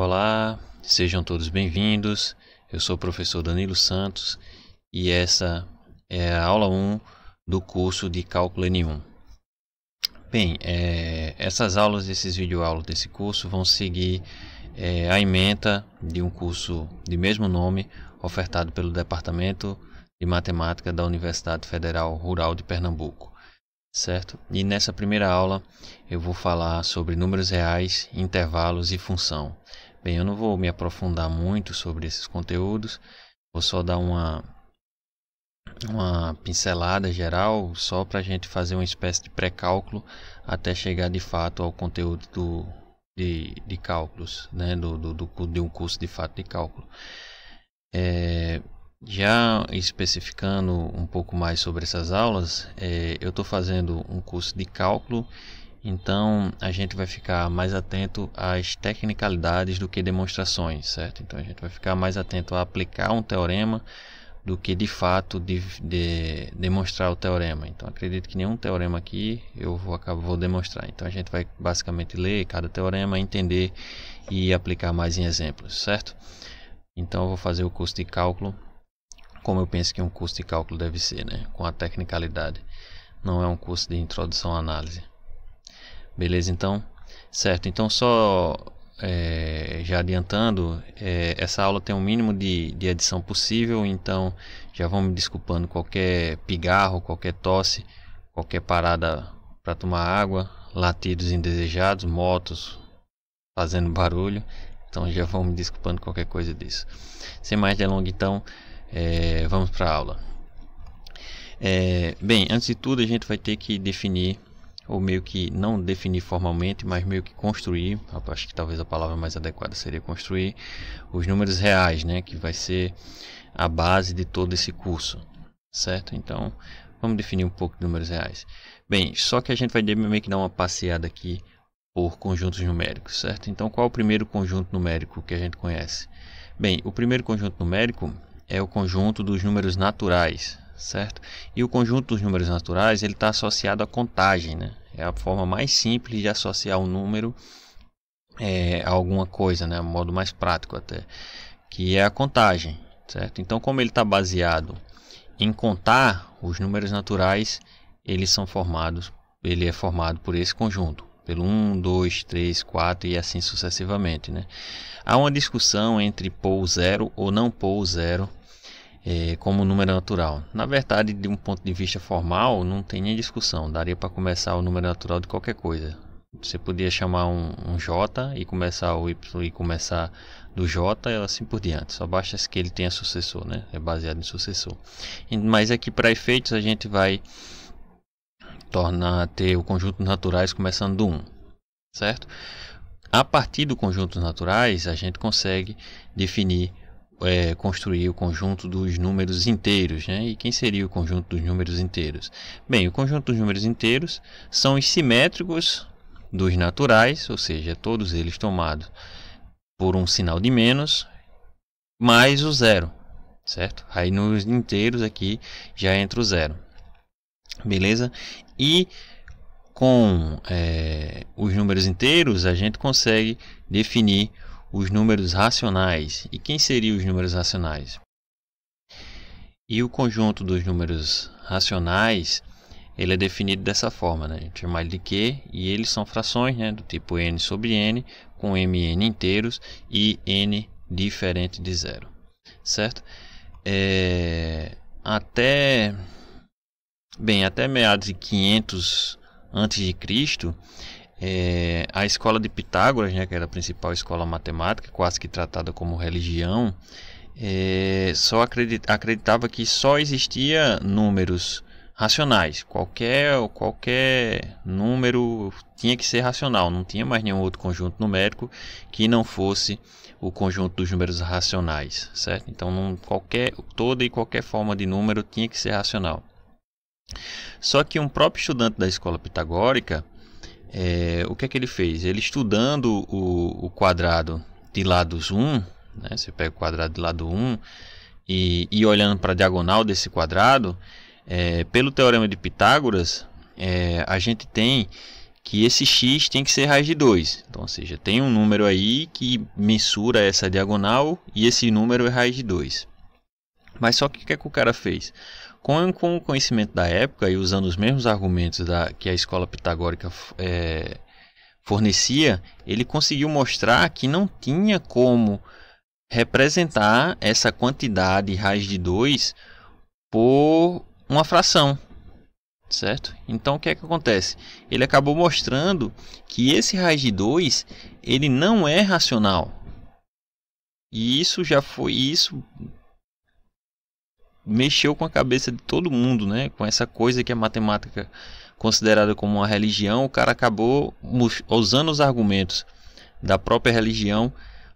Olá, sejam todos bem-vindos. Eu sou o professor Danilo Santos e essa é a aula 1 do curso de Cálculo N1. Bem, é, essas aulas, esses videoaulas desse curso vão seguir é, a emenda de um curso de mesmo nome ofertado pelo Departamento de Matemática da Universidade Federal Rural de Pernambuco, certo? E nessa primeira aula eu vou falar sobre números reais, intervalos e função. Bem, eu não vou me aprofundar muito sobre esses conteúdos, vou só dar uma, uma pincelada geral, só para a gente fazer uma espécie de pré-cálculo até chegar de fato ao conteúdo do, de, de cálculos, né? do, do, do, de um curso de fato de cálculo. É, já especificando um pouco mais sobre essas aulas, é, eu estou fazendo um curso de cálculo então a gente vai ficar mais atento às tecnicalidades do que demonstrações, certo? Então a gente vai ficar mais atento a aplicar um teorema do que de fato de, de demonstrar o teorema. Então acredito que nenhum teorema aqui eu vou acabar vou demonstrar. Então a gente vai basicamente ler cada teorema, entender e aplicar mais em exemplos, certo? Então eu vou fazer o curso de cálculo como eu penso que um curso de cálculo deve ser, né? Com a tecnicalidade. Não é um curso de introdução à análise. Beleza, então? Certo, então só é, já adiantando, é, essa aula tem o um mínimo de, de edição possível, então já vamos desculpando qualquer pigarro, qualquer tosse, qualquer parada para tomar água, latidos indesejados, motos fazendo barulho, então já vamos desculpando qualquer coisa disso. Sem mais delongas, então é, vamos para a aula. É, bem, antes de tudo a gente vai ter que definir ou meio que não definir formalmente, mas meio que construir, acho que talvez a palavra mais adequada seria construir os números reais, né, que vai ser a base de todo esse curso, certo? Então, vamos definir um pouco de números reais. Bem, só que a gente vai meio que dar uma passeada aqui por conjuntos numéricos, certo? Então, qual é o primeiro conjunto numérico que a gente conhece? Bem, o primeiro conjunto numérico é o conjunto dos números naturais, certo? E o conjunto dos números naturais ele está associado à contagem, né? É a forma mais simples de associar um número é, a alguma coisa, né? Um modo mais prático até, que é a contagem, certo? Então, como ele está baseado em contar os números naturais, eles são formados, ele é formado por esse conjunto pelo 1, 2, 3, 4 e assim sucessivamente. Né? Há uma discussão entre POU zero ou não POU zero eh, como número natural. Na verdade, de um ponto de vista formal, não tem nem discussão. Daria para começar o número natural de qualquer coisa. Você podia chamar um, um, J e começar o Y e começar do J e assim por diante. Só basta que ele tenha sucessor, né? É baseado em sucessor. Mas aqui é para efeitos a gente vai tornar ter o conjunto naturais começando do 1, certo? A partir do conjunto naturais a gente consegue definir é, construir o conjunto dos números inteiros, né? E quem seria o conjunto dos números inteiros? Bem, o conjunto dos números inteiros são os simétricos dos naturais, ou seja, todos eles tomados por um sinal de menos, mais o zero, certo? Aí nos inteiros aqui já entra o zero, beleza? E com é, os números inteiros a gente consegue definir os números racionais. E quem seriam os números racionais? E o conjunto dos números racionais ele é definido dessa forma, né? a gente chama ele de Q e eles são frações né? do tipo n sobre n, com mn inteiros e n diferente de zero, certo? É... até bem até meados de 500 antes de Cristo é, a escola de Pitágoras, né, que era a principal escola matemática, quase que tratada como religião, é, só acredit, acreditava que só existia números racionais. Qualquer, qualquer número tinha que ser racional, não tinha mais nenhum outro conjunto numérico que não fosse o conjunto dos números racionais, certo? Então, não, qualquer, toda e qualquer forma de número tinha que ser racional. Só que um próprio estudante da escola pitagórica é, o que é que ele fez? Ele estudando o, o quadrado de lados 1, né? você pega o quadrado de lado 1 e, e olhando para a diagonal desse quadrado, é, pelo teorema de Pitágoras, é, a gente tem que esse x tem que ser raiz de 2. Então, ou seja, tem um número aí que mensura essa diagonal e esse número é raiz de 2. Mas só que o que, é que o cara fez? Com, com o conhecimento da época e usando os mesmos argumentos da, que a escola pitagórica é, fornecia, ele conseguiu mostrar que não tinha como representar essa quantidade raiz de 2 por uma fração, certo? Então o que é que acontece? Ele acabou mostrando que esse raiz de 2 ele não é racional. E isso já foi isso mexeu com a cabeça de todo mundo, né? Com essa coisa que a matemática considerada como uma religião, o cara acabou usando os argumentos da própria religião,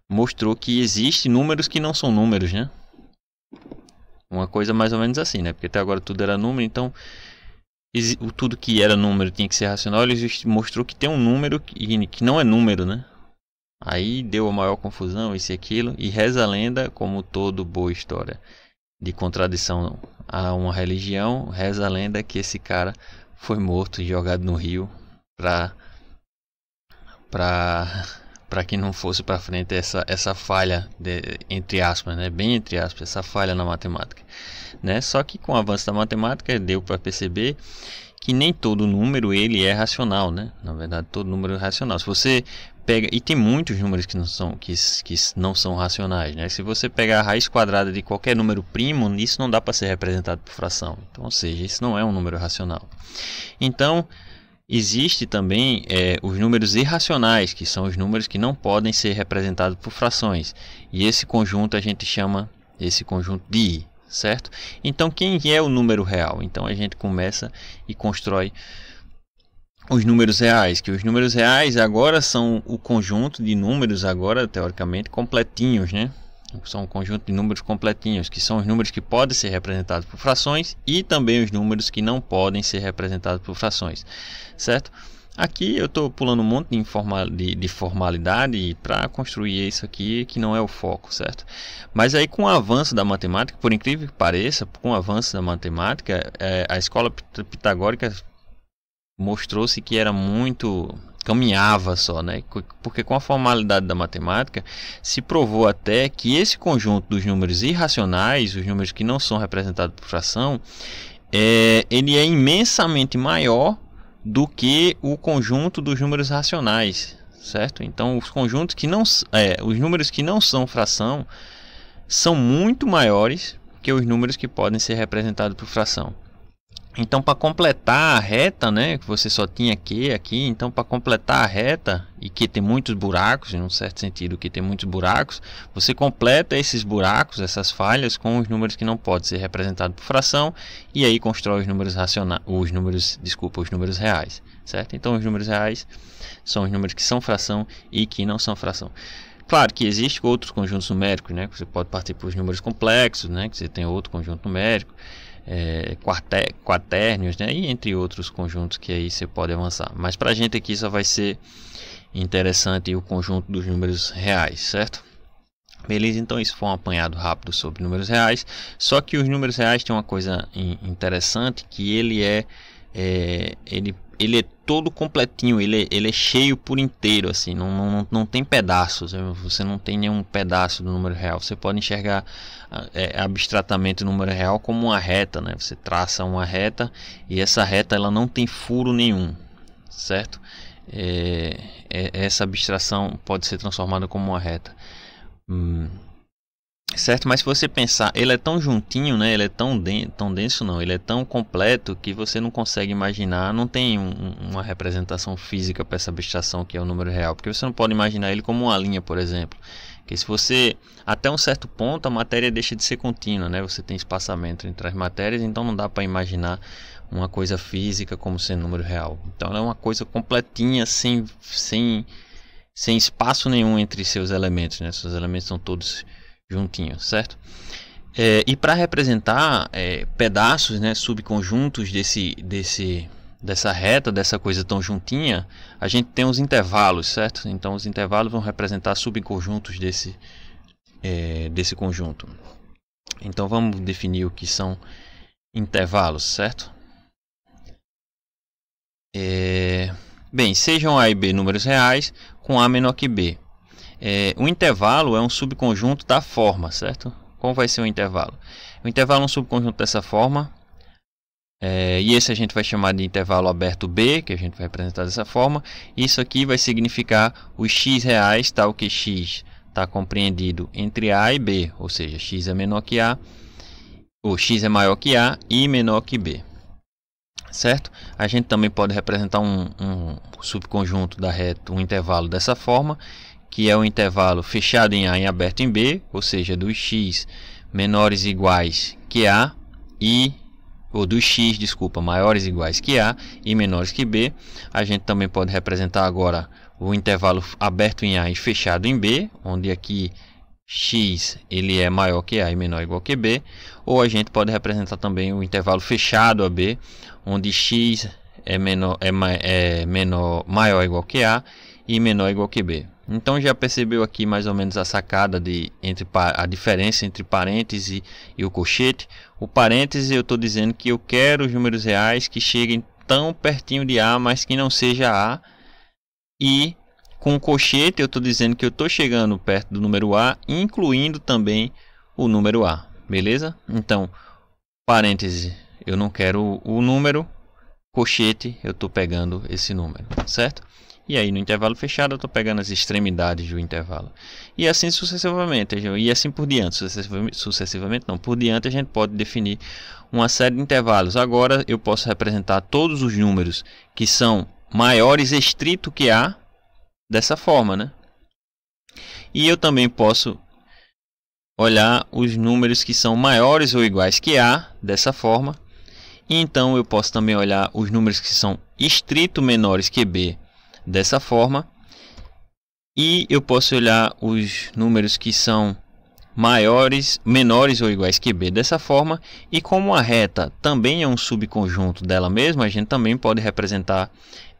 mostrou que existem números que não são números, né? Uma coisa mais ou menos assim, né? Porque até agora tudo era número, então tudo que era número tinha que ser racional. Ele mostrou que tem um número que não é número, né? Aí deu a maior confusão, isso e aquilo. E reza a lenda, como todo boa história de contradição a uma religião, reza a lenda que esse cara foi morto e jogado no rio para para para que não fosse para frente essa essa falha de, entre aspas, né, bem entre aspas, essa falha na matemática, né? Só que com o avanço da matemática deu para perceber que nem todo número ele é racional, né? Na verdade, todo número é racional. Se você pega e tem muitos números que não são que, que não são racionais, né? Se você pegar a raiz quadrada de qualquer número primo, isso não dá para ser representado por fração. Então, ou seja, isso não é um número racional. Então, existe também é, os números irracionais, que são os números que não podem ser representados por frações. E esse conjunto a gente chama esse conjunto de I, certo? Então, quem é o número real? Então, a gente começa e constrói os números reais, que os números reais agora são o conjunto de números agora teoricamente completinhos, né? São um conjunto de números completinhos, que são os números que podem ser representados por frações e também os números que não podem ser representados por frações, certo? Aqui eu estou pulando um monte de, informa de, de formalidade para construir isso aqui, que não é o foco, certo? Mas aí com o avanço da matemática, por incrível que pareça, com o avanço da matemática, é, a escola pitagórica mostrou-se que era muito caminhava só, né? Porque com a formalidade da matemática se provou até que esse conjunto dos números irracionais, os números que não são representados por fração, é, ele é imensamente maior do que o conjunto dos números racionais, certo? Então os conjuntos que não, é, os números que não são fração são muito maiores que os números que podem ser representados por fração. Então, para completar a reta, né, que você só tinha que aqui, então para completar a reta, e que tem muitos buracos, em um certo sentido que tem muitos buracos, você completa esses buracos, essas falhas, com os números que não podem ser representados por fração, e aí constrói os números racionais, os números, desculpa, os números reais, certo? Então, os números reais são os números que são fração e que não são fração. Claro que existem outros conjuntos numéricos, né, que você pode partir para os números complexos, né, que você tem outro conjunto numérico, é, quatérnios, né? E entre outros conjuntos que aí você pode avançar. Mas para a gente aqui só vai ser interessante o conjunto dos números reais, certo? Beleza, então isso foi um apanhado rápido sobre números reais. Só que os números reais têm uma coisa interessante que ele é, é ele ele é todo completinho, ele é, ele é cheio por inteiro, assim, não, não, não tem pedaços, você não tem nenhum pedaço do número real. Você pode enxergar ah, é, abstratamente o número real como uma reta, né? Você traça uma reta e essa reta ela não tem furo nenhum, certo? É, é, essa abstração pode ser transformada como uma reta. Hum certo? Mas se você pensar, ele é tão juntinho, né? Ele é tão, den tão denso, não. Ele é tão completo que você não consegue imaginar. Não tem um, uma representação física para essa abstração que é o número real, porque você não pode imaginar ele como uma linha, por exemplo. Que se você até um certo ponto a matéria deixa de ser contínua, né? Você tem espaçamento entre as matérias, então não dá para imaginar uma coisa física como ser número real. Então ela é uma coisa completinha, sem, sem, sem espaço nenhum entre seus elementos, né? Seus elementos são todos juntinho, certo? É, e para representar é, pedaços, né, subconjuntos desse, desse, dessa reta, dessa coisa tão juntinha, a gente tem os intervalos, certo? Então os intervalos vão representar subconjuntos desse, é, desse conjunto. Então vamos definir o que são intervalos, certo? É, bem, sejam A e B números reais com A menor que B. É, o intervalo é um subconjunto da forma, certo? Qual vai ser o intervalo? O intervalo é um subconjunto dessa forma. É, e esse a gente vai chamar de intervalo aberto B, que a gente vai representar dessa forma. Isso aqui vai significar os x reais, tal que x está compreendido entre A e B, ou seja, x é menor que A, ou x é maior que A e menor que B. Certo? A gente também pode representar um, um subconjunto da reta, um intervalo dessa forma que é o intervalo fechado em A e aberto em B, ou seja, dos x menores iguais que A e ou dos x, desculpa, maiores iguais que A e menores que B. A gente também pode representar agora o intervalo aberto em A e fechado em B, onde aqui x ele é maior que A e menor ou igual que B, ou a gente pode representar também o intervalo fechado a B, onde x é menor é, é menor maior ou igual que A e menor ou igual que B. Então já percebeu aqui mais ou menos a sacada de entre a diferença entre parênteses e o colchete. O parêntese eu estou dizendo que eu quero os números reais que cheguem tão pertinho de A, mas que não seja A. E com o colchete eu estou dizendo que eu estou chegando perto do número A, incluindo também o número A. Beleza? Então, parêntese, eu não quero o número, Cochete, eu estou pegando esse número, certo? E aí no intervalo fechado eu estou pegando as extremidades do intervalo. E assim sucessivamente, e assim por diante, sucessivamente, não, por diante a gente pode definir uma série de intervalos. Agora eu posso representar todos os números que são maiores estrito que A dessa forma, né? E eu também posso olhar os números que são maiores ou iguais que A dessa forma. E então eu posso também olhar os números que são estrito menores que B dessa forma. E eu posso olhar os números que são maiores, menores ou iguais que b dessa forma, e como a reta também é um subconjunto dela mesma, a gente também pode representar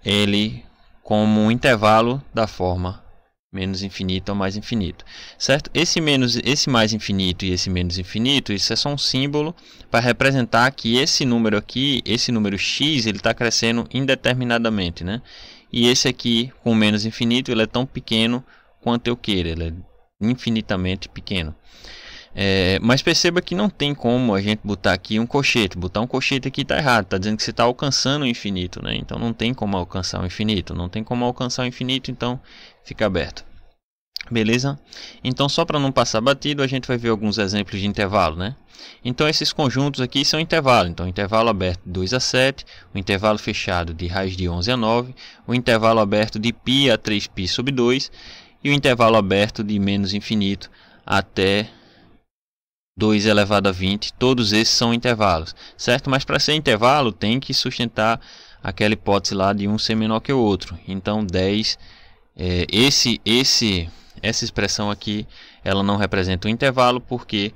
ele como um intervalo da forma menos infinito ou mais infinito, certo? Esse menos, esse mais infinito e esse menos infinito, isso é só um símbolo para representar que esse número aqui, esse número x, ele está crescendo indeterminadamente, né? E esse aqui com menos infinito, ele é tão pequeno quanto eu queira, ele é infinitamente pequeno. É, mas perceba que não tem como a gente botar aqui um cochete, Botar um cochete aqui está errado, está dizendo que você está alcançando o infinito, né? Então não tem como alcançar o infinito, não tem como alcançar o infinito, então fica aberto. Beleza? Então, só para não passar batido, a gente vai ver alguns exemplos de intervalo, né? Então, esses conjuntos aqui são intervalo. Então, intervalo aberto de 2 a 7, o intervalo fechado de raiz de 11 a 9, o intervalo aberto de π a 3π sobre 2 e o intervalo aberto de menos infinito até 2 elevado a 20. Todos esses são intervalos, certo? Mas para ser intervalo, tem que sustentar aquela hipótese lá de um ser menor que o outro. Então, 10, é, esse, esse essa expressão aqui, ela não representa um intervalo porque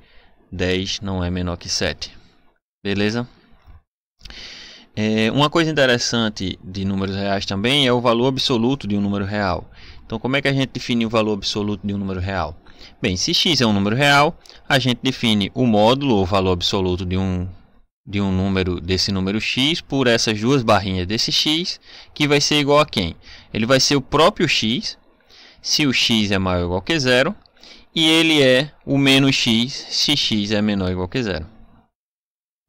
10 não é menor que 7. Beleza? É, uma coisa interessante de números reais também é o valor absoluto de um número real. Então, como é que a gente define o valor absoluto de um número real? Bem, se x é um número real, a gente define o módulo ou valor absoluto de um, de um número desse número x por essas duas barrinhas desse x, que vai ser igual a quem? Ele vai ser o próprio x se o x é maior ou igual que zero, e ele é o menos x se x é menor ou igual que zero.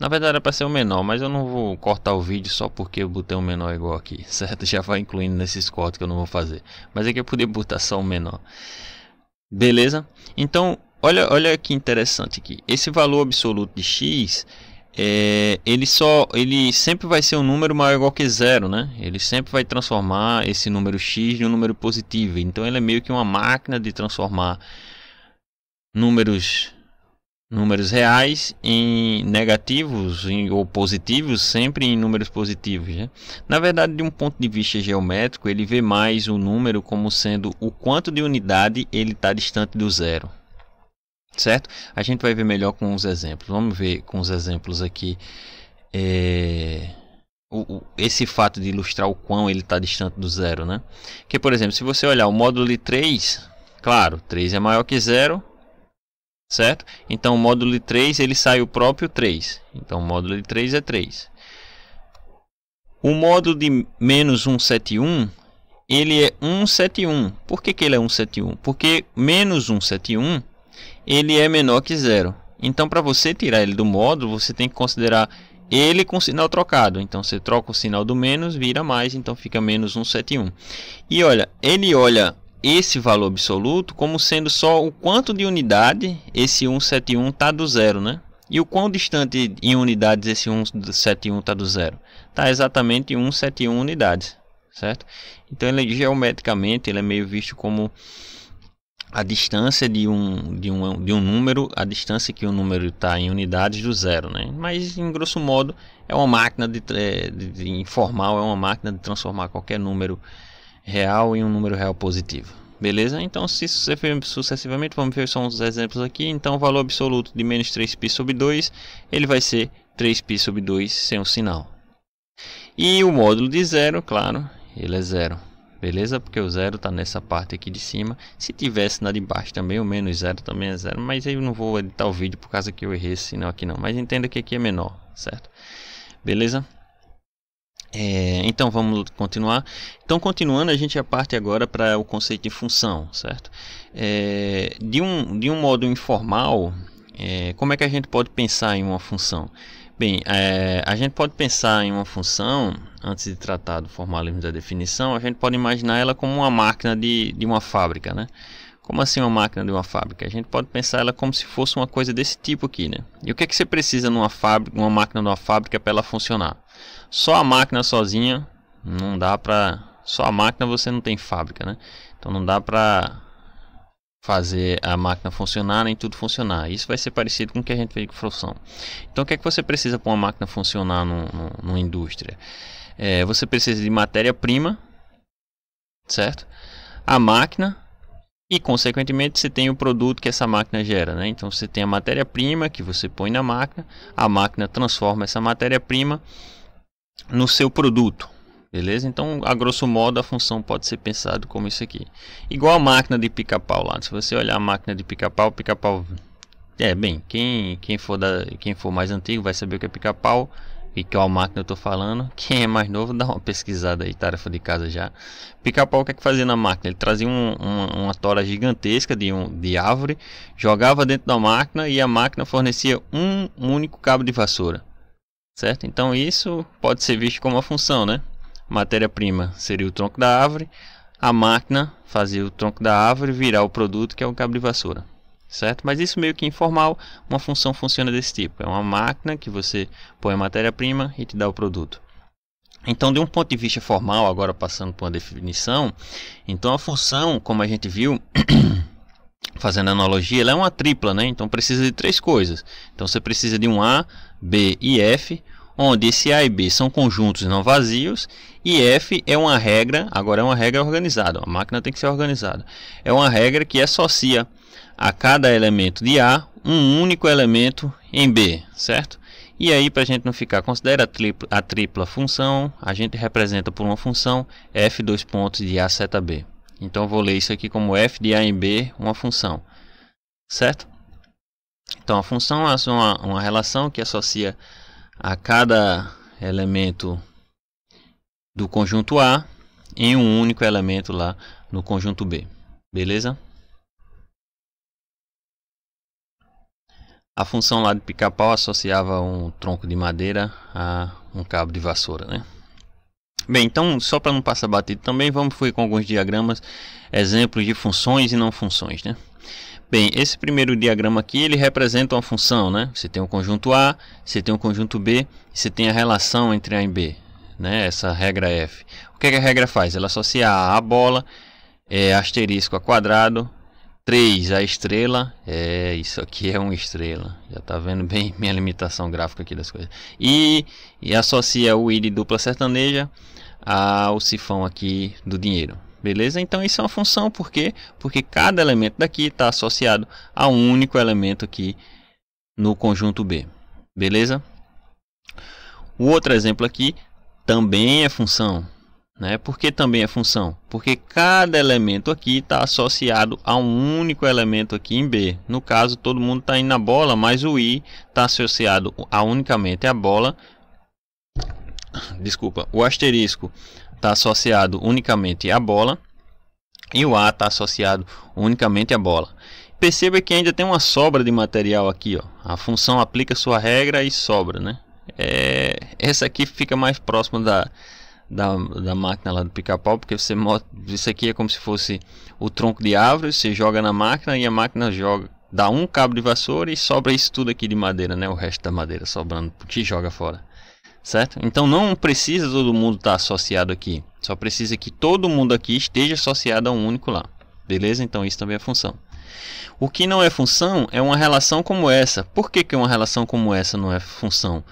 Na verdade era para ser o menor, mas eu não vou cortar o vídeo só porque eu botei o um menor igual aqui, certo? Já vai incluindo nesses cortes que eu não vou fazer. Mas aqui é eu podia botar só o um menor. Beleza? Então, olha, olha que interessante aqui. Esse valor absoluto de x é, ele só ele sempre vai ser um número maior ou igual que zero, né? Ele sempre vai transformar esse número x em um número positivo. Então ele é meio que uma máquina de transformar números números reais em negativos em, ou positivos sempre em números positivos. Né? Na verdade, de um ponto de vista geométrico, ele vê mais o número como sendo o quanto de unidade ele está distante do zero certo? A gente vai ver melhor com os exemplos. Vamos ver com os exemplos aqui. É... O, o, esse fato de ilustrar o quão ele está distante do zero, né? Que, por exemplo, se você olhar o módulo de 3, claro, 3 é maior que zero, certo? Então, o módulo de 3, ele sai o próprio 3. Então, o módulo de 3 é 3. O módulo de menos 171, ele é 171. Por que, que ele é 171? Porque menos 171 ele é menor que zero. Então, para você tirar ele do módulo, você tem que considerar ele com sinal trocado. Então, você troca o sinal do menos, vira mais, então fica menos 171. E olha, ele olha esse valor absoluto como sendo só o quanto de unidade esse 171 está do zero, né? E o quão distante em unidades esse 171 está do zero? Está exatamente 171 unidades, certo? Então, ele geometricamente ele é meio visto como a distância de um, de um, de um número, a distância que o número está em unidades do zero. Né? Mas, em grosso modo, é uma máquina de, de, de, informal, é uma máquina de transformar qualquer número real em um número real positivo. Beleza? Então, se sucessivamente, vamos ver só uns exemplos aqui. Então, o valor absoluto de menos 3π sobre 2, ele vai ser 3π sobre 2 sem o sinal. E o módulo de zero, claro, ele é zero beleza? Porque o zero está nessa parte aqui de cima. Se tivesse na de baixo também, o menos zero também é zero, mas eu não vou editar o vídeo por causa que eu errei esse sinal aqui não. Mas entenda que aqui é menor, certo? Beleza? É, então vamos continuar. Então continuando, a gente parte agora para o conceito de função, certo? É, de, um, de um modo informal, é, como é que a gente pode pensar em uma função? Bem, é, a gente pode pensar em uma função, antes de tratar do formalismo da definição, a gente pode imaginar ela como uma máquina de, de uma fábrica, né? Como assim uma máquina de uma fábrica? A gente pode pensar ela como se fosse uma coisa desse tipo aqui, né? E o que é que você precisa numa fábrica, uma máquina de uma fábrica para ela funcionar? Só a máquina sozinha não dá para só a máquina você não tem fábrica, né? Então não dá para fazer a máquina funcionar, nem tudo funcionar. Isso vai ser parecido com o que a gente fez com função. Então, o que é que você precisa para uma máquina funcionar no, no, numa indústria? É, você precisa de matéria-prima, certo? A máquina e, consequentemente, você tem o produto que essa máquina gera. Né? Então, você tem a matéria-prima que você põe na máquina, a máquina transforma essa matéria-prima no seu produto. Beleza? Então, a grosso modo, a função pode ser pensada como isso aqui. Igual a máquina de pica-pau lá. Se você olhar a máquina de pica-pau, pica-pau... É, bem, quem, quem, for da, quem for mais antigo vai saber o que é pica-pau e qual máquina eu estou falando. Quem é mais novo, dá uma pesquisada aí, tarefa de casa já. Pica-pau, o que é que fazia na máquina? Ele trazia um, uma, uma tora gigantesca de, um, de árvore, jogava dentro da máquina e a máquina fornecia um único cabo de vassoura. Certo? Então isso pode ser visto como uma função, né? matéria-prima seria o tronco da árvore, a máquina fazia o tronco da árvore virar o produto que é o cabo de vassoura, certo? Mas isso meio que informal, uma função funciona desse tipo, é uma máquina que você põe a matéria-prima e te dá o produto. Então, de um ponto de vista formal, agora passando por uma definição, então a função, como a gente viu, fazendo analogia, ela é uma tripla, né? Então precisa de três coisas. Então você precisa de um A, B e F onde esse A e B são conjuntos não vazios e F é uma regra, agora é uma regra organizada, a máquina tem que ser organizada. É uma regra que associa a cada elemento de A um único elemento em B, certo? E aí, para a gente não ficar, considera a tripla, a tripla, função, a gente representa por uma função f dois pontos de a seta b. Então, vou ler isso aqui como f de a em b, uma função, certo? Então, a função é uma, uma relação que associa a cada elemento do conjunto A em um único elemento lá no conjunto B. Beleza? A função lá de pica-pau associava um tronco de madeira a um cabo de vassoura, né? Bem, então, só para não passar batido também, vamos fui com alguns diagramas, exemplos de funções e não funções, né? Bem, esse primeiro diagrama aqui, ele representa uma função, né? Você tem o um conjunto A, você tem o um conjunto B, você tem a relação entre A e B, né? Essa regra F. O que, é que a regra faz? Ela associa A à bola, é, asterisco a quadrado, 3 a estrela, é, isso aqui é uma estrela. Já tá vendo bem minha limitação gráfica aqui das coisas. E, e associa o I de dupla sertaneja ao sifão aqui do dinheiro. Beleza? Então isso é uma função, por quê? Porque cada elemento daqui está associado a um único elemento aqui no conjunto B. Beleza? O outro exemplo aqui também é função. Né? Por que também é função? Porque cada elemento aqui está associado a um único elemento aqui em B. No caso, todo mundo está indo na bola, mas o I está associado a unicamente a bola. Desculpa, o asterisco está associado unicamente à bola e o A está associado unicamente à bola. Perceba que ainda tem uma sobra de material aqui, ó. a função aplica sua regra e sobra. Né? É, essa aqui fica mais próxima da, da, da máquina lá do pica-pau, porque você isso aqui é como se fosse o tronco de árvore, você joga na máquina e a máquina joga, dá um cabo de vassoura e sobra isso tudo aqui de madeira, né? O resto da madeira sobrando que joga fora certo? Então não precisa todo mundo estar tá associado aqui, só precisa que todo mundo aqui esteja associado a um único lá, beleza? Então isso também é função. O que não é função é uma relação como essa. Por que, que uma relação como essa não é função?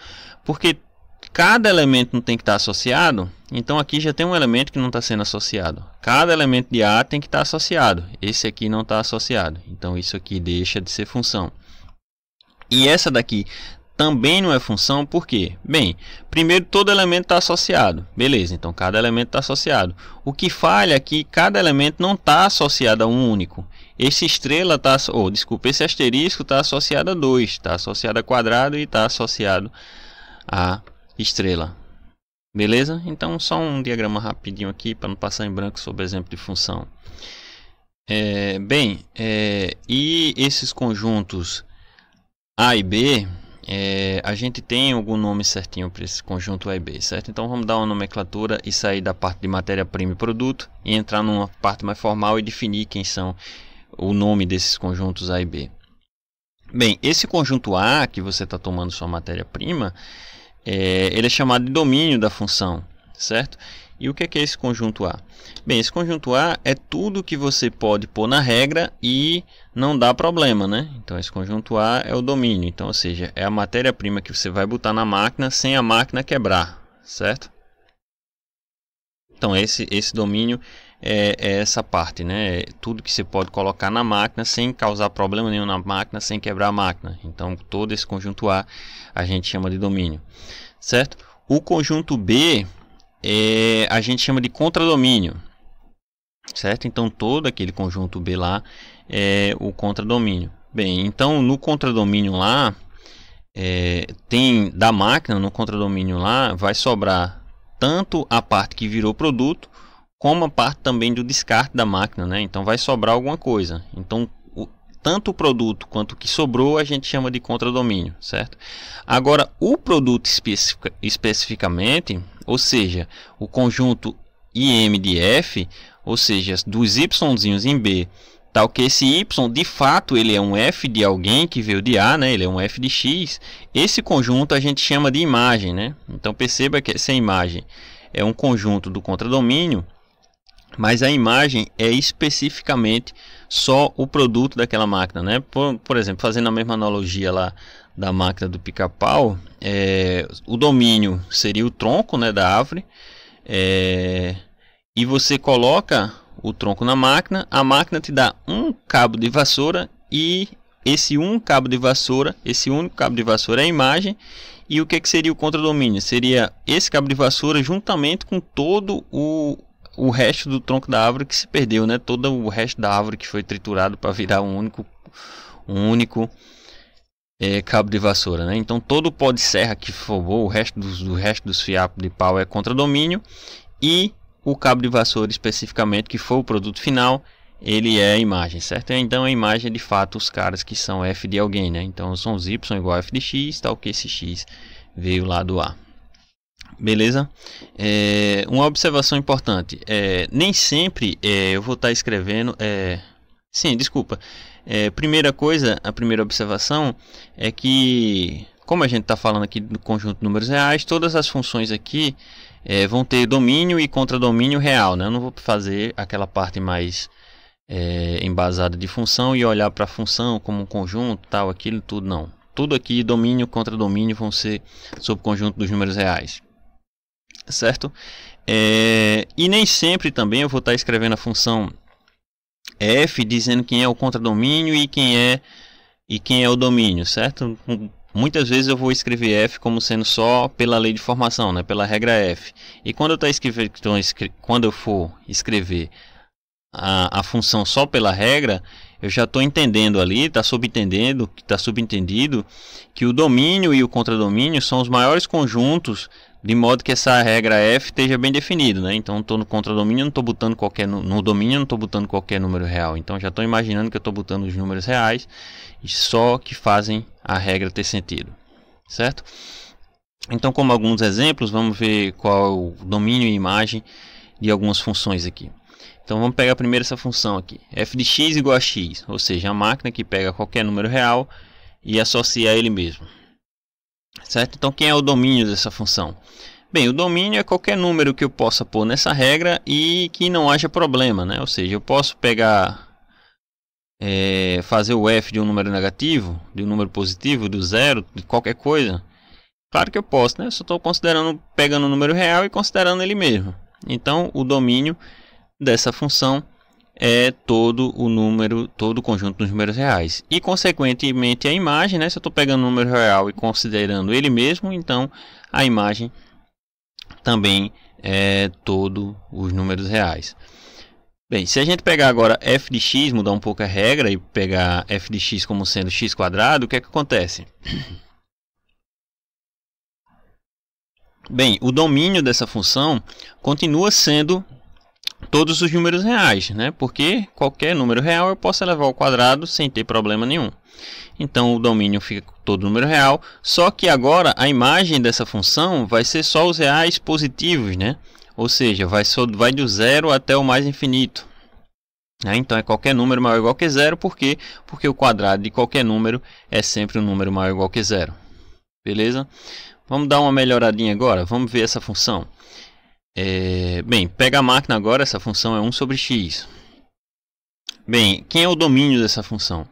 Porque cada elemento não tem que estar tá associado, então aqui já tem um elemento que não está sendo associado. Cada elemento de A tem que estar tá associado, esse aqui não está associado, então isso aqui deixa de ser função. E essa daqui também não é função, por quê? Bem, primeiro todo elemento está associado, beleza, então cada elemento está associado. O que falha é que cada elemento não está associado a um único. Esse estrela está, ou oh, desculpa, esse asterisco está associado a dois está associado a quadrado e está associado a estrela. Beleza? Então só um diagrama rapidinho aqui para não passar em branco sobre exemplo de função. É, bem, é, e esses conjuntos A e B é, a gente tem algum nome certinho para esse conjunto A e B, certo? Então vamos dar uma nomenclatura e sair da parte de matéria-prima e produto e entrar numa parte mais formal e definir quem são o nome desses conjuntos A e B. Bem, esse conjunto A que você está tomando sua matéria-prima, é, ele é chamado de domínio da função, certo? E o que é, que é esse conjunto A? Bem, esse conjunto A é tudo que você pode pôr na regra e não dá problema, né? Então, esse conjunto A é o domínio. Então, ou seja, é a matéria-prima que você vai botar na máquina sem a máquina quebrar, certo? Então, esse, esse domínio é, é, essa parte, né? É tudo que você pode colocar na máquina sem causar problema nenhum na máquina, sem quebrar a máquina. Então, todo esse conjunto A a gente chama de domínio, certo? O conjunto B é, a gente chama de contradomínio, certo? Então todo aquele conjunto B lá é o contradomínio. Bem, então no contradomínio lá, é, tem da máquina no contradomínio lá, vai sobrar tanto a parte que virou produto, como a parte também do descarte da máquina, né? Então vai sobrar alguma coisa. Então tanto o produto quanto o que sobrou a gente chama de contradomínio, certo? Agora o produto especificamente ou seja, o conjunto IM de F, ou seja, dos y'zinhos em B, tal tá que esse y, de fato, ele é um f de alguém que veio de A, né? Ele é um f de x. Esse conjunto a gente chama de imagem, né? Então perceba que essa imagem é um conjunto do contradomínio, mas a imagem é especificamente só o produto daquela máquina, né? Por, por exemplo, fazendo a mesma analogia lá da máquina do pica-pau, é, o domínio seria o tronco né, da árvore, é, e você coloca o tronco na máquina, a máquina te dá um cabo de vassoura e esse um cabo de vassoura, esse único cabo de vassoura é a imagem, e o que, que seria o contradomínio? Seria esse cabo de vassoura juntamente com todo o, o resto do tronco da árvore que se perdeu, né? Todo o resto da árvore que foi triturado para virar um único, um único é, cabo de vassoura, né? Então todo o pó de serra que for o resto dos, do resto dos fiapos de pau é contra domínio e o cabo de vassoura especificamente que foi o produto final ele é a imagem, certo? Então a imagem é de fato os caras que são f de alguém, né? Então são os y igual a f de x, tal que esse x veio lá do a. Beleza? É, uma observação importante, é, nem sempre é, eu vou estar tá escrevendo... É, sim, desculpa, é, primeira coisa, a primeira observação é que, como a gente está falando aqui do conjunto de números reais, todas as funções aqui é, vão ter domínio e contradomínio real. Né? Eu não vou fazer aquela parte mais é, embasada de função e olhar para a função como um conjunto, tal, aquilo, tudo, não. Tudo aqui, domínio contra domínio, vão ser sob conjunto dos números reais. Certo? É, e nem sempre também eu vou estar tá escrevendo a função F dizendo quem é o contradomínio e quem é e quem é o domínio, certo? Muitas vezes eu vou escrever F como sendo só pela lei de formação, né? pela regra F. E quando eu, tá escrevendo quando eu for escrever a, a função só pela regra, eu já estou entendendo ali, está subentendendo, está subentendido que o domínio e o contradomínio são os maiores conjuntos de modo que essa regra f esteja bem definida, né? Então estou no contradomínio, não estou botando qualquer no domínio, não estou botando qualquer número real. Então já estou imaginando que eu estou botando os números reais e só que fazem a regra ter sentido, certo? Então, como alguns exemplos, vamos ver qual é o domínio e imagem de algumas funções aqui. Então vamos pegar primeiro essa função aqui, f de x igual a x, ou seja, a máquina que pega qualquer número real e associa a ele mesmo. Certo? Então, quem é o domínio dessa função? Bem, o domínio é qualquer número que eu possa pôr nessa regra e que não haja problema, né? Ou seja, eu posso pegar, é, fazer o f de um número negativo, de um número positivo, do zero, de qualquer coisa. Claro que eu posso, né? Eu só estou considerando, pegando o número real e considerando ele mesmo. Então, o domínio dessa função é todo o número, todo o conjunto dos números reais. E, consequentemente, a imagem, né? Se eu estou pegando o número real e considerando ele mesmo, então a imagem também é todo os números reais. Bem, se a gente pegar agora f de x, mudar um pouco a regra e pegar f de x como sendo x quadrado, o que é que acontece? Bem, o domínio dessa função continua sendo todos os números reais, né? Porque qualquer número real eu posso elevar ao quadrado sem ter problema nenhum. Então o domínio fica todo número real, só que agora a imagem dessa função vai ser só os reais positivos, né? Ou seja, vai, só, vai do zero até o mais infinito. Né? Então é qualquer número maior ou igual que zero, por quê? Porque o quadrado de qualquer número é sempre um número maior ou igual que zero. Beleza? Vamos dar uma melhoradinha agora, vamos ver essa função. É, bem, pega a máquina agora, essa função é 1 sobre x. Bem, quem é o domínio dessa função?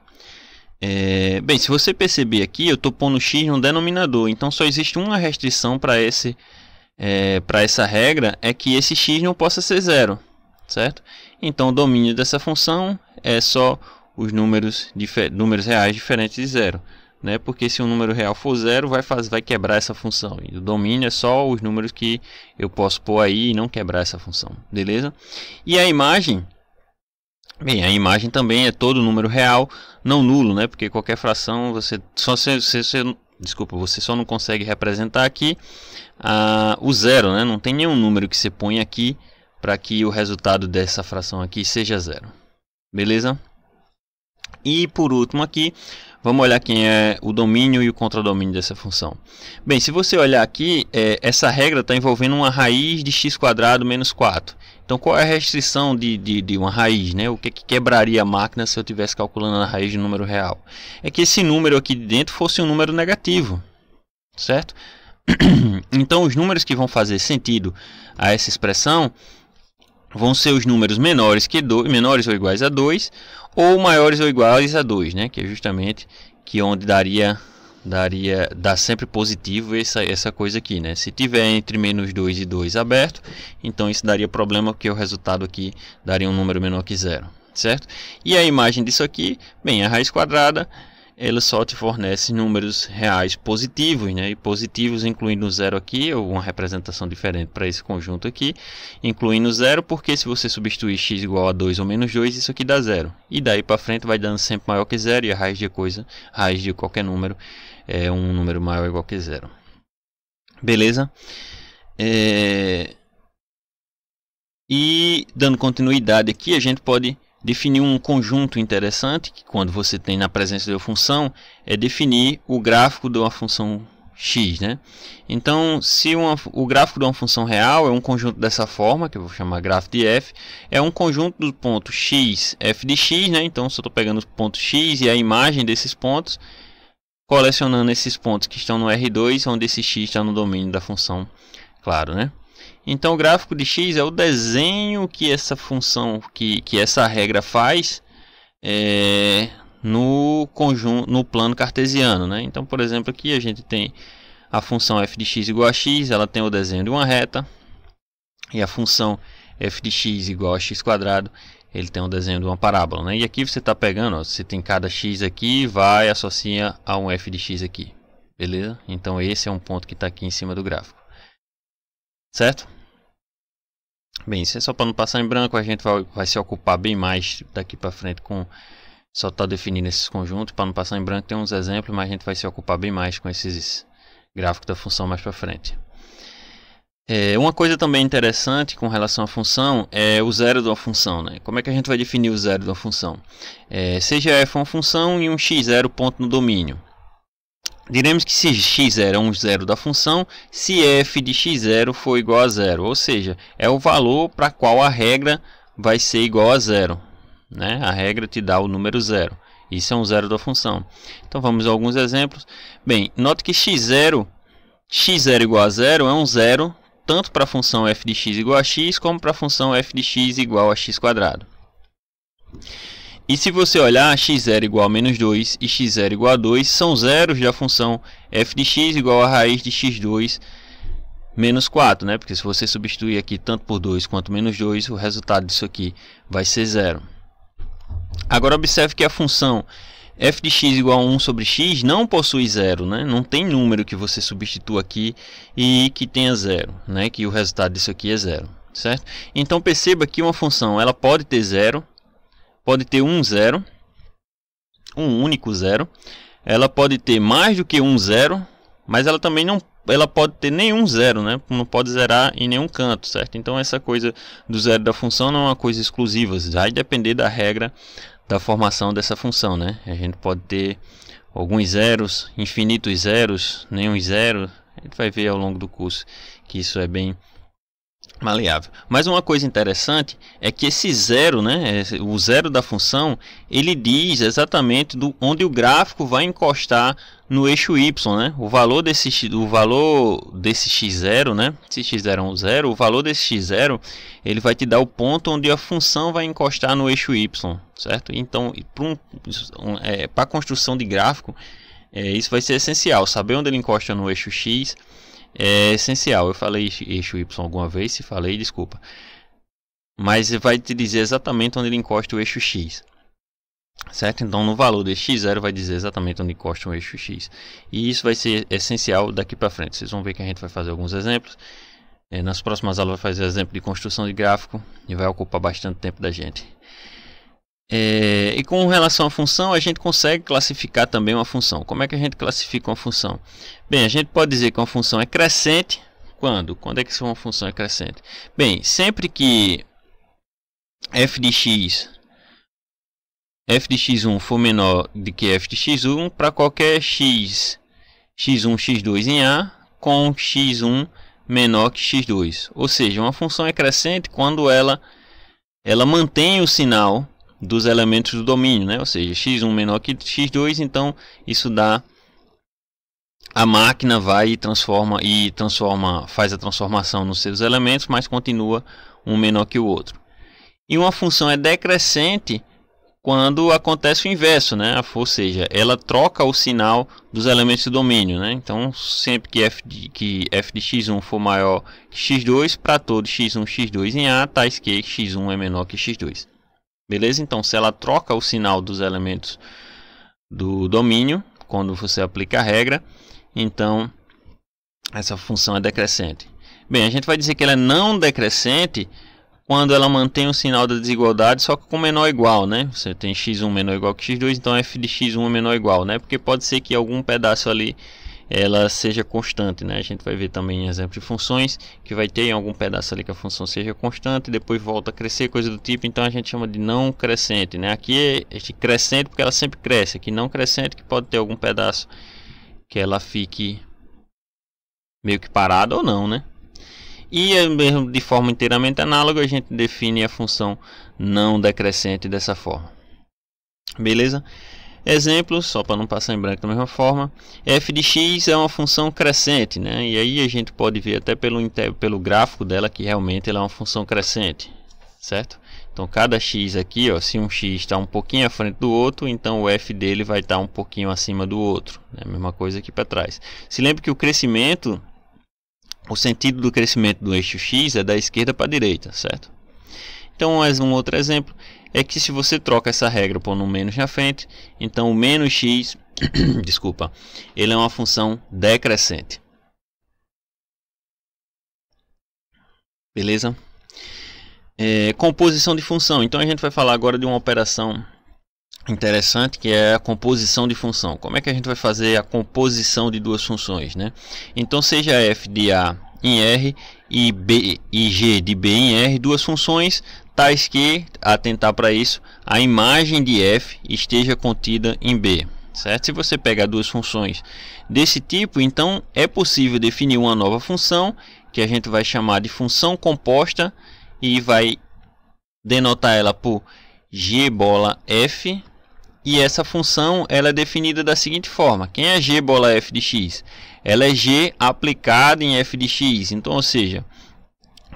É, bem, se você perceber aqui, eu estou pondo x no denominador, então só existe uma restrição para esse é, para essa regra, é que esse x não possa ser zero, certo? Então o domínio dessa função é só os números, números reais diferentes de zero né? Porque se um número real for zero, vai fazer, vai quebrar essa função. E o domínio é só os números que eu posso pôr aí e não quebrar essa função, beleza? E a imagem, Bem, a imagem também é todo número real, não nulo, né? Porque qualquer fração você só se, se, se, desculpa, você só não consegue representar aqui ah, o zero, né? Não tem nenhum número que você põe aqui para que o resultado dessa fração aqui seja zero. Beleza? E por último aqui, Vamos olhar quem é o domínio e o contradomínio dessa função. Bem, se você olhar aqui, é, essa regra está envolvendo uma raiz de x menos 4. Então, qual é a restrição de, de, de, uma raiz? Né? O que, que quebraria a máquina se eu estivesse calculando a raiz de um número real? É que esse número aqui de dentro fosse um número negativo, certo? Então, os números que vão fazer sentido a essa expressão vão ser os números menores que dois, menores ou iguais a 2 ou maiores ou iguais a 2, né? Que é justamente que onde daria daria dá sempre positivo essa essa coisa aqui, né? Se tiver entre menos 2 e 2 aberto, então isso daria problema porque o resultado aqui daria um número menor que zero, certo? E a imagem disso aqui, bem, a raiz quadrada ele só te fornece números reais positivos, né? E positivos incluindo zero aqui, ou uma representação diferente para esse conjunto aqui, incluindo zero, porque se você substituir x igual a 2 ou menos 2, isso aqui dá zero. E daí para frente vai dando sempre maior que zero, e a raiz de coisa, raiz de qualquer número, é um número maior ou igual que zero. Beleza? É... E dando continuidade aqui, a gente pode definir um conjunto interessante, que quando você tem na presença de uma função, é definir o gráfico de uma função x. Né? Então, se uma, o gráfico de uma função real é um conjunto dessa forma, que eu vou chamar gráfico de f, é um conjunto dos pontos x, f de x, né? então se eu estou pegando os pontos x e a imagem desses pontos, colecionando esses pontos que estão no R2, onde esse x está no domínio da função, claro, né? Então o gráfico de x é o desenho que essa função, que, que essa regra faz é, no conjunto, no plano cartesiano, né? Então, por exemplo, aqui a gente tem a função f de x igual a x, ela tem o desenho de uma reta, e a função f de x igual a x quadrado, ele tem o desenho de uma parábola, né? E aqui você está pegando, ó, você tem cada x aqui, vai associa a um f de x aqui, beleza? Então esse é um ponto que está aqui em cima do gráfico, certo? Bem, isso é só para não passar em branco, a gente vai, vai se ocupar bem mais daqui para frente com só estar tá definindo esses conjuntos. Para não passar em branco tem uns exemplos, mas a gente vai se ocupar bem mais com esses gráficos da função mais para frente. É, uma coisa também interessante com relação à função é o zero de uma função. Né? Como é que a gente vai definir o zero de uma função? É, seja f uma função e um x0 ponto no domínio. Diremos que se x0 é um zero da função, se f de x0 for igual a zero, ou seja, é o valor para qual a regra vai ser igual a zero. Né? A regra te dá o número zero. Isso é um zero da função. Então vamos a alguns exemplos. Bem, note que x0, x0 igual a zero é um zero tanto para a função f de x igual a x como para a função f de x igual a x quadrado. E se você olhar, x0 igual a menos 2 e x0 igual a 2 são zeros da função f de x igual a raiz de x2 menos 4, né? Porque se você substituir aqui tanto por 2 quanto menos 2, o resultado disso aqui vai ser zero. Agora observe que a função f de x igual a 1 sobre x não possui zero, né? Não tem número que você substitua aqui e que tenha zero, né? Que o resultado disso aqui é zero, certo? Então perceba que uma função, ela pode ter zero, pode ter um zero, um único zero. Ela pode ter mais do que um zero, mas ela também não ela pode ter nenhum zero, né? Não pode zerar em nenhum canto, certo? Então essa coisa do zero da função não é uma coisa exclusiva, vai depender da regra da formação dessa função, né? A gente pode ter alguns zeros, infinitos zeros, nenhum zero. A gente vai ver ao longo do curso que isso é bem maleável. Mas uma coisa interessante é que esse zero, né, o zero da função, ele diz exatamente do onde o gráfico vai encostar no eixo y, né? O valor desse o valor desse x0, né? Se x0 é um zero, o valor desse x0, ele vai te dar o ponto onde a função vai encostar no eixo y, certo? Então, para um, é, para construção de gráfico, é, isso vai ser essencial, saber onde ele encosta no eixo x é essencial. Eu falei eixo Y alguma vez, se falei, desculpa. Mas vai te dizer exatamente onde ele encosta o eixo X. Certo? Então, no valor de x0 vai dizer exatamente onde encosta o eixo x. E isso vai ser essencial daqui para frente. Vocês vão ver que a gente vai fazer alguns exemplos. É, nas próximas aulas vai fazer exemplo de construção de gráfico e vai ocupar bastante tempo da gente. É, e com relação à função, a gente consegue classificar também uma função. Como é que a gente classifica uma função? Bem, a gente pode dizer que uma função é crescente. Quando? Quando é que uma função é crescente? Bem, sempre que f de x f de x1 for menor do que f de x1 para qualquer x x1 x2 em A com x1 menor que x2. Ou seja, uma função é crescente quando ela ela mantém o sinal dos elementos do domínio, né? ou seja, x1 menor que x2, então isso dá a máquina vai e transforma e transforma, faz a transformação nos seus elementos, mas continua um menor que o outro. E uma função é decrescente quando acontece o inverso, né? Ou seja, ela troca o sinal dos elementos do domínio, né? Então, sempre que f de, que f de x1 for maior que x2, para todo x1, x2 em A, tais tá que x1 é menor que x2. Beleza? Então, se ela troca o sinal dos elementos do domínio, quando você aplica a regra, então essa função é decrescente. Bem, a gente vai dizer que ela é não decrescente quando ela mantém o sinal da desigualdade, só que com menor ou igual, né? Você tem x1 menor ou igual que x2, então f de x1 é menor ou igual, né? Porque pode ser que algum pedaço ali ela seja constante, né? A gente vai ver também exemplo de funções que vai ter em algum pedaço ali que a função seja constante, depois volta a crescer, coisa do tipo. Então a gente chama de não crescente, né? Aqui é este crescente porque ela sempre cresce. Aqui não crescente que pode ter algum pedaço que ela fique meio que parada ou não, né? E é de forma inteiramente análoga a gente define a função não decrescente dessa forma. Beleza? exemplo só para não passar em branco da mesma forma, f de x é uma função crescente, né? e aí a gente pode ver até pelo, pelo gráfico dela que realmente ela é uma função crescente, certo? Então cada x aqui, ó, se um x está um pouquinho à frente do outro, então o f dele vai estar tá um pouquinho acima do outro. Né? A mesma coisa aqui para trás. Se lembre que o crescimento, o sentido do crescimento do eixo x é da esquerda para a direita, certo? Então mais um outro exemplo é que se você troca essa regra por um menos na frente, então o menos x, desculpa, ele é uma função decrescente. Beleza? É, composição de função. Então a gente vai falar agora de uma operação interessante que é a composição de função. Como é que a gente vai fazer a composição de duas funções, né? Então seja f de a em R e, B, e G de B em R, duas funções, tais que, atentar para isso, a imagem de f esteja contida em b. Certo? Se você pegar duas funções desse tipo, então é possível definir uma nova função, que a gente vai chamar de função composta, e vai denotar ela por g bola f, e essa função ela é definida da seguinte forma. Quem é g bola f de x? Ela é g aplicada em f de x. Então, ou seja,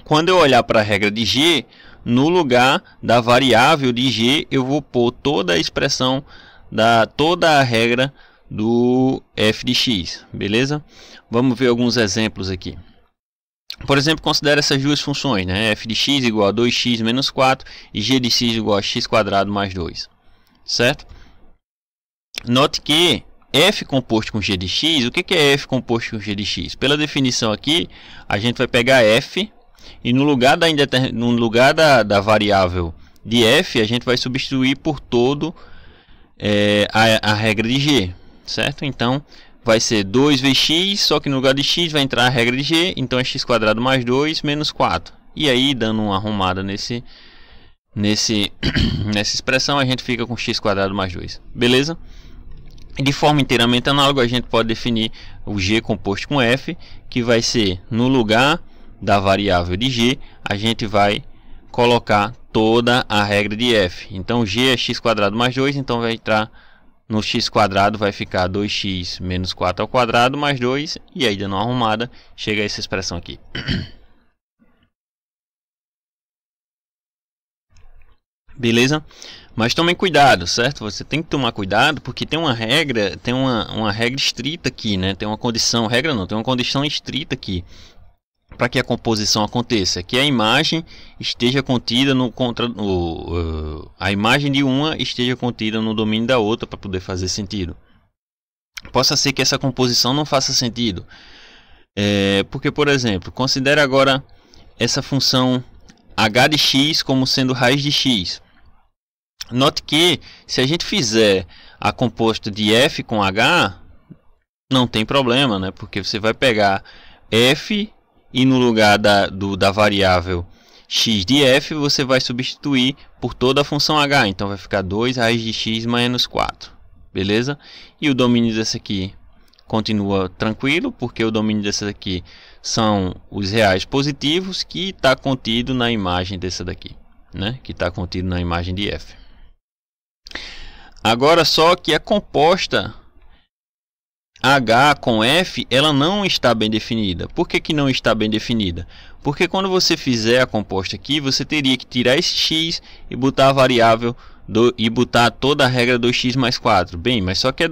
quando eu olhar para a regra de g, no lugar da variável de g, eu vou pôr toda a expressão da toda a regra do f de x, beleza? Vamos ver alguns exemplos aqui. Por exemplo, considere essas duas funções, né? f de x igual a 2x menos 4 e g de x igual a x quadrado mais 2, certo? Note que f composto com g de x, o que é f composto com g de x? Pela definição aqui, a gente vai pegar f e no lugar da, no lugar da, da variável de f, a gente vai substituir por todo é, a, a regra de g, certo? Então, vai ser 2 vezes x, só que no lugar de x vai entrar a regra de g, então é x quadrado mais 2 menos 4. E aí, dando uma arrumada nesse, nesse, nessa expressão, a gente fica com x quadrado mais 2, beleza? De forma inteiramente análoga, a gente pode definir o g composto com f, que vai ser no lugar da variável de g, a gente vai colocar toda a regra de f. Então, g é x quadrado mais 2, então vai entrar no x quadrado, vai ficar 2x menos 4 ao quadrado mais 2, e aí dando uma arrumada, chega a essa expressão aqui. Beleza? Mas tomem cuidado, certo? Você tem que tomar cuidado porque tem uma regra, tem uma, uma regra estrita aqui, né? Tem uma condição, regra não, tem uma condição estrita aqui para que a composição aconteça, que a imagem esteja contida no contra uh, a imagem de uma esteja contida no domínio da outra para poder fazer sentido. Possa ser que essa composição não faça sentido, é, porque por exemplo, considere agora essa função h de x como sendo raiz de x. Note que se a gente fizer a composta de f com h, não tem problema, né? Porque você vai pegar f e no lugar da, do, da variável x de f, você vai substituir por toda a função h. Então, vai ficar 2 raiz de x menos 4. Beleza? E o domínio dessa aqui continua tranquilo, porque o domínio dessa aqui são os reais positivos que está contido na imagem dessa daqui. Né? Que está contido na imagem de f. Agora só que a composta H com F, ela não está bem definida. Por que, que não está bem definida? Porque quando você fizer a composta aqui, você teria que tirar esse x e botar a variável do, e botar toda a regra 2x mais 4. Bem, mas só que é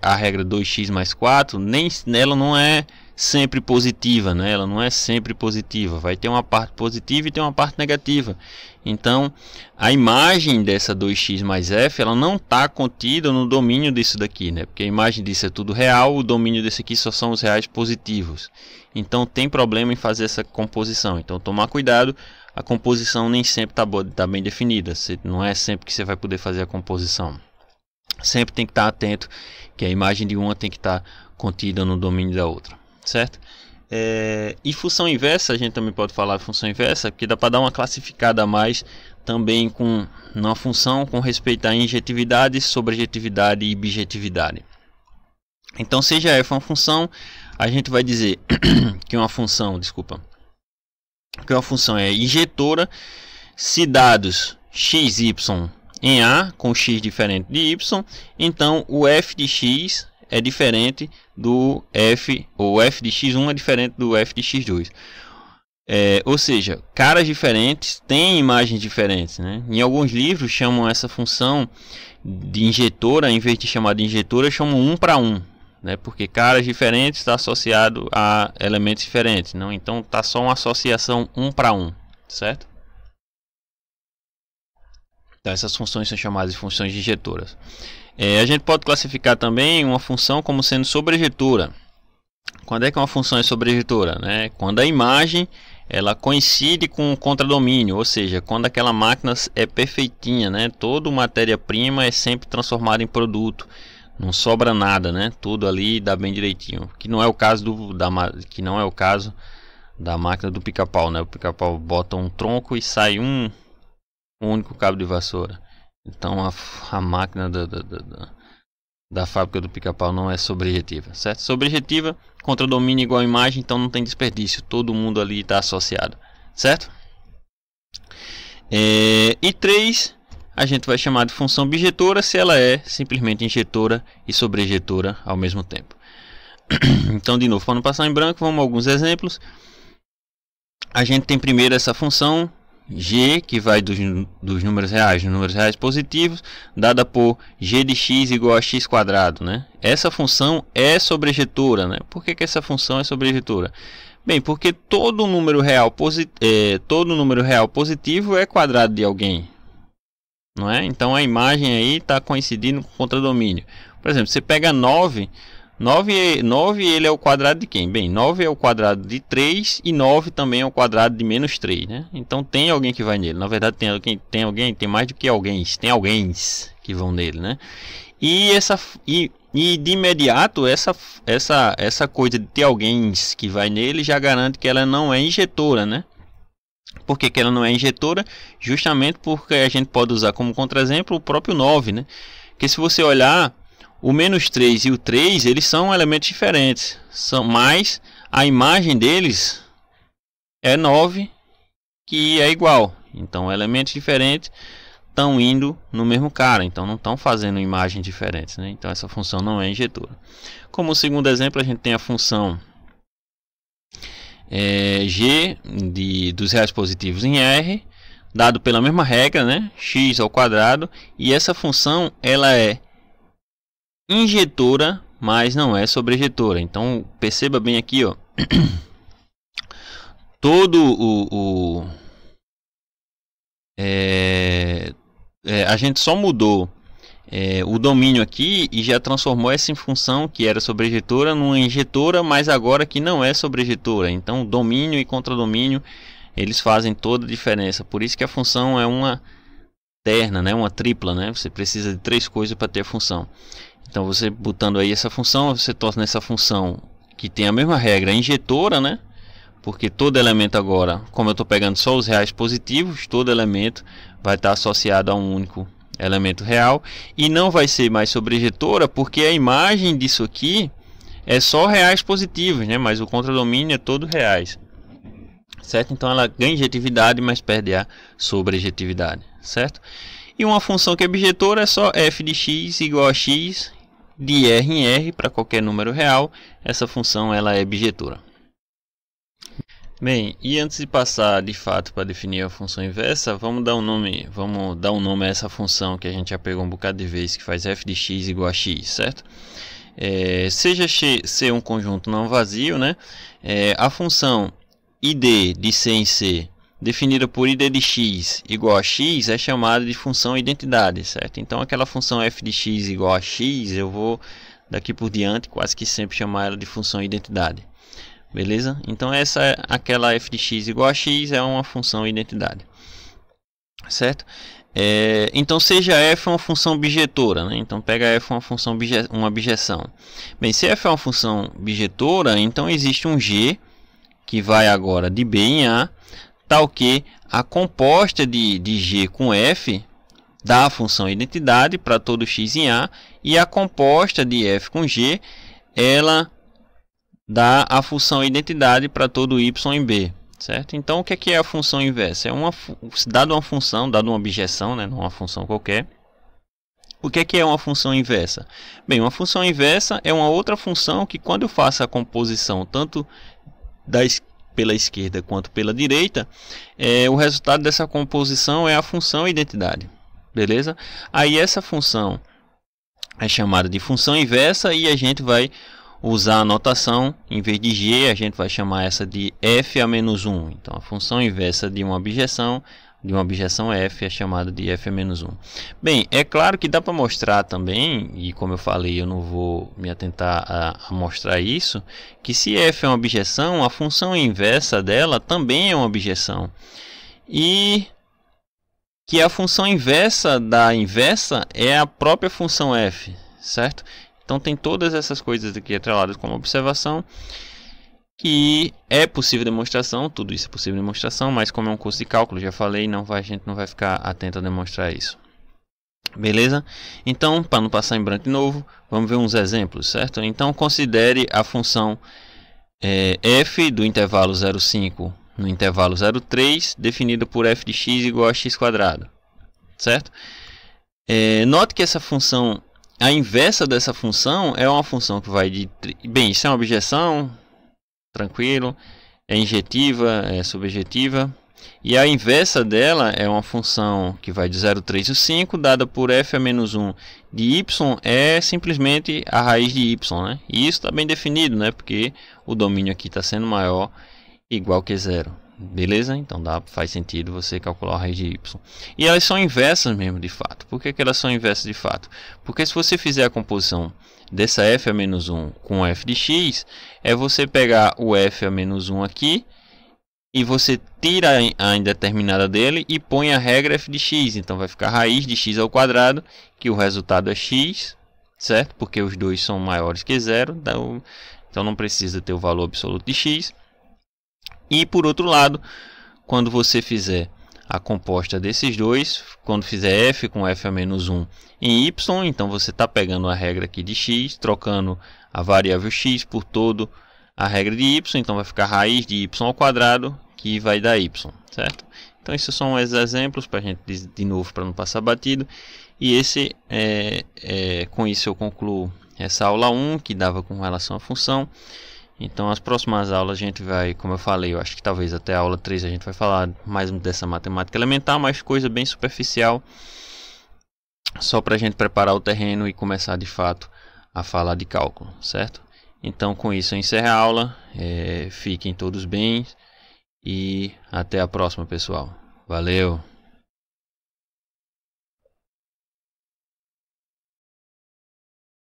a regra 2x mais 4, nem, ela não é sempre positiva, né? Ela não é sempre positiva, vai ter uma parte positiva e tem uma parte negativa. Então, a imagem dessa 2x mais f, ela não está contida no domínio disso daqui, né? Porque a imagem disso é tudo real, o domínio desse aqui só são os reais positivos. Então, tem problema em fazer essa composição. Então, tomar cuidado, a composição nem sempre está tá bem definida. não é sempre que você vai poder fazer a composição. Sempre tem que estar tá atento que a imagem de uma tem que estar tá contida no domínio da outra certo? É, e função inversa, a gente também pode falar função inversa, que dá para dar uma classificada a mais também com uma função com respeito à injetividade, sobrejetividade e bijetividade. Então, seja f uma função, a gente vai dizer que uma função, desculpa, que uma função é injetora se dados x, y em A com x diferente de y, então o f de x é diferente do f, ou f de x1 é diferente do f de x2. É, ou seja, caras diferentes têm imagens diferentes. Né? Em alguns livros chamam essa função de injetora, em vez de chamar de injetora, chamam um para um. Né? Porque caras diferentes está associado a elementos diferentes. Não? Então está só uma associação um para um. Certo? Então essas funções são chamadas de funções injetoras. É, a gente pode classificar também uma função como sendo sobrejetora. Quando é que uma função é sobrejetora? Né? Quando a imagem ela coincide com o contradomínio, ou seja, quando aquela máquina é perfeitinha, né? Toda matéria-prima é sempre transformada em produto, não sobra nada, né? Tudo ali dá bem direitinho, que não é o caso do da que não é o caso da máquina do pica-pau, né? O pica-pau bota um tronco e sai um, um único cabo de vassoura. Então a, a máquina da, da, da, da fábrica do pica-pau não é sobrejetiva, certo? Sobrejetiva contra domínio igual imagem, então não tem desperdício, todo mundo ali está associado, certo? É, e 3 a gente vai chamar de função objetora se ela é simplesmente injetora e sobrejetora ao mesmo tempo. Então, de novo, para não passar em branco, vamos a alguns exemplos. A gente tem primeiro essa função g que vai dos, dos números reais nos números reais positivos, dada por g de x igual a x quadrado, né? Essa função é sobrejetora, né? Por que, que essa função é sobrejetora? Bem, porque todo número real é, todo número real positivo é quadrado de alguém, não é? Então a imagem aí está coincidindo com o contradomínio. Por exemplo, você pega 9, 9, 9 é, ele é o quadrado de quem? Bem, 9 é o quadrado de 3 e 9 também é o quadrado de menos 3, né? Então tem alguém que vai nele. Na verdade, tem alguém, tem alguém, tem mais do que alguém, tem alguém que vão nele, né? E essa e, e de imediato essa essa essa coisa de ter alguém que vai nele já garante que ela não é injetora, né? Por que, que ela não é injetora? Justamente porque a gente pode usar como contra-exemplo o próprio 9, né? Que se você olhar o menos 3 e o 3 eles são elementos diferentes, são mas a imagem deles é 9 que é igual. Então elementos diferentes estão indo no mesmo cara, então não estão fazendo imagens diferentes, né? Então essa função não é injetora. Como segundo exemplo, a gente tem a função é, g de, dos reais positivos em R, dado pela mesma regra, né? x ao quadrado, e essa função ela é injetora, mas não é sobrejetora. Então perceba bem aqui, ó. Todo o, o é, é, a gente só mudou é, o domínio aqui e já transformou essa função que era sobrejetora numa injetora, mas agora que não é sobrejetora. Então, domínio e contradomínio eles fazem toda a diferença. Por isso que a função é uma terna, né? uma tripla. Né? Você precisa de três coisas para ter a função. Então você botando aí essa função, você torna essa função que tem a mesma regra injetora, né? Porque todo elemento agora, como eu estou pegando só os reais positivos, todo elemento vai estar tá associado a um único elemento real e não vai ser mais sobrejetora, porque a imagem disso aqui é só reais positivos, né? Mas o contradomínio é todo reais. Certo? Então ela ganha injetividade, mas perde a sobrejetividade, certo? E uma função que é objetora é só f de x igual a x de R em R para qualquer número real, essa função ela é bijetora. Bem, e antes de passar de fato para definir a função inversa, vamos dar um nome, vamos dar um nome a essa função que a gente já pegou um bocado de vez, que faz f de x igual a x, certo? É, seja C um conjunto não vazio, né? É, a função id de C em C definida por id de x igual a x é chamada de função identidade, certo? Então aquela função f de x igual a x, eu vou daqui por diante quase que sempre chamar ela de função identidade. Beleza? Então essa é aquela f de x igual a x é uma função identidade. Certo? É, então seja f uma função bijetora, né? então pega f uma função uma objeção. Bem, se f é uma função bijetora, então existe um g que vai agora de b em a tal que a composta de, de G com F dá a função identidade para todo x em A e a composta de F com G ela dá a função identidade para todo y em B, certo? Então o que é, que é a função inversa? É uma dado uma função, dado uma objeção, né, uma função qualquer. O que é que é uma função inversa? Bem, uma função inversa é uma outra função que quando eu faço a composição tanto da pela esquerda quanto pela direita, é, o resultado dessa composição é a função identidade. Beleza? Aí essa função é chamada de função inversa e a gente vai usar a notação, em vez de g, a gente vai chamar essa de f a menos 1. Então, a função inversa de uma objeção de uma objeção f é chamada de f menos 1. Bem, é claro que dá para mostrar também, e como eu falei, eu não vou me atentar a, a, mostrar isso, que se f é uma objeção, a função inversa dela também é uma objeção. E que a função inversa da inversa é a própria função f, certo? Então tem todas essas coisas aqui atreladas como observação que é possível demonstração, tudo isso é possível demonstração, mas como é um curso de cálculo, já falei, não vai, a gente não vai ficar atento a demonstrar isso. Beleza? Então, para não passar em branco de novo, vamos ver uns exemplos, certo? Então, considere a função é, f do intervalo 0,5 no intervalo 0,3, definida por f de x igual a x quadrado, certo? É, note que essa função, a inversa dessa função, é uma função que vai de... Bem, isso é uma objeção, tranquilo. É injetiva, é subjetiva. E a inversa dela é uma função que vai de 0, 3 e 5, dada por f a menos 1 de y é simplesmente a raiz de y. Né? E isso está bem definido, né? porque o domínio aqui está sendo maior igual que zero. Beleza? Então dá, faz sentido você calcular a raiz de y. E elas são inversas mesmo de fato. Por que, que elas são inversas de fato? Porque se você fizer a composição dessa f a menos 1 com f de x, é você pegar o f a menos 1 aqui e você tira a indeterminada dele e põe a regra f de x. Então vai ficar raiz de x ao quadrado, que o resultado é x, certo? Porque os dois são maiores que zero, então, então não precisa ter o valor absoluto de x. E por outro lado, quando você fizer a composta desses dois, quando fizer f com f a menos 1 em y, então você está pegando a regra aqui de x, trocando a variável x por todo a regra de y, então vai ficar raiz de y ao quadrado, que vai dar y, certo? Então esses são os exemplos para a gente de novo para não passar batido. E esse é, é, com isso eu concluo essa aula 1 que dava com relação à função. Então, as próximas aulas a gente vai, como eu falei, eu acho que talvez até a aula 3 a gente vai falar mais dessa matemática elementar, mas coisa bem superficial, só para a gente preparar o terreno e começar de fato a falar de cálculo, certo? Então, com isso eu encerro a aula, é, fiquem todos bem e até a próxima, pessoal. Valeu!